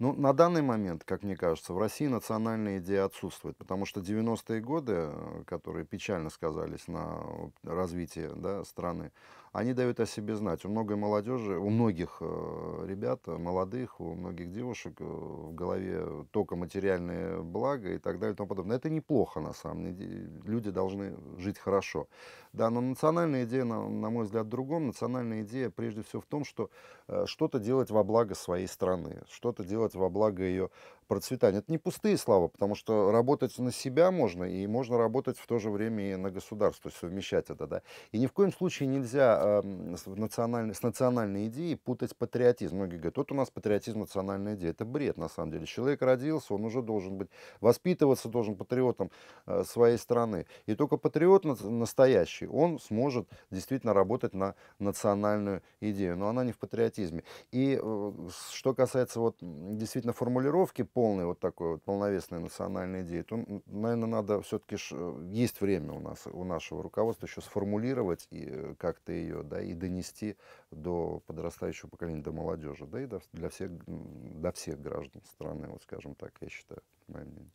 Ну, на данный момент, как мне кажется, в России национальная идея отсутствует, потому что 90-е годы, э, которые печально сказались на э, развитии да, страны, они дают о себе знать. У многой молодежи, у многих э, ребят, э, молодых, у многих девушек э, в голове только материальные блага и так далее и тому подобное. Это неплохо, на самом деле. Люди должны жить хорошо. Да, но национальная идея, на, на мой взгляд, в другом. Национальная идея прежде всего в том, что что-то делать во благо своей страны, что-то делать во благо ее процветания. Это не пустые слова, потому что работать на себя можно, и можно работать в то же время и на государство, совмещать это. Да? И ни в коем случае нельзя нельзя эм, с, национальной, с национальной идеей путать патриотизм. Многие говорят, вот у нас патриотизм, национальная идея. Это бред, на самом деле. Человек родился, он уже должен быть, воспитываться должен патриотом э, своей страны. И только патриот настоящий, он сможет действительно работать на национальную идею. Но она не в патриотизме. И э, что касается вот действительно формулировки полной, вот такой вот полновесной национальной идеи, то, наверное, надо все-таки, э, есть время у нас, у нашего руководства еще сформулировать и э, как-то ее ее, да, и донести до подрастающего поколения, до молодежи, да и до, для всех, до всех граждан страны, вот скажем так, я считаю, мое мнение.